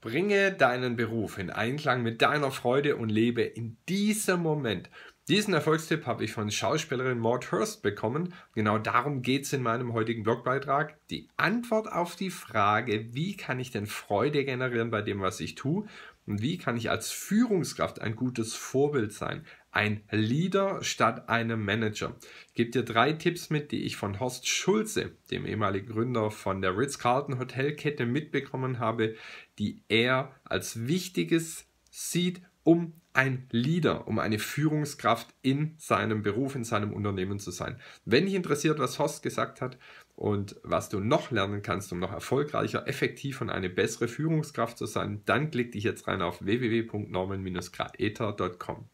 Bringe deinen Beruf in Einklang mit deiner Freude und lebe in diesem Moment. Diesen Erfolgstipp habe ich von Schauspielerin Maud Hurst bekommen. Genau darum geht es in meinem heutigen Blogbeitrag. Die Antwort auf die Frage, wie kann ich denn Freude generieren bei dem, was ich tue? Und wie kann ich als Führungskraft ein gutes Vorbild sein? ein Leader statt einem Manager. Ich gebe dir drei Tipps mit, die ich von Horst Schulze, dem ehemaligen Gründer von der Ritz-Carlton Hotelkette, mitbekommen habe, die er als wichtiges sieht, um ein Leader, um eine Führungskraft in seinem Beruf, in seinem Unternehmen zu sein. Wenn dich interessiert, was Horst gesagt hat und was du noch lernen kannst, um noch erfolgreicher, effektiv und eine bessere Führungskraft zu sein, dann klick dich jetzt rein auf www.norman-graeter.com.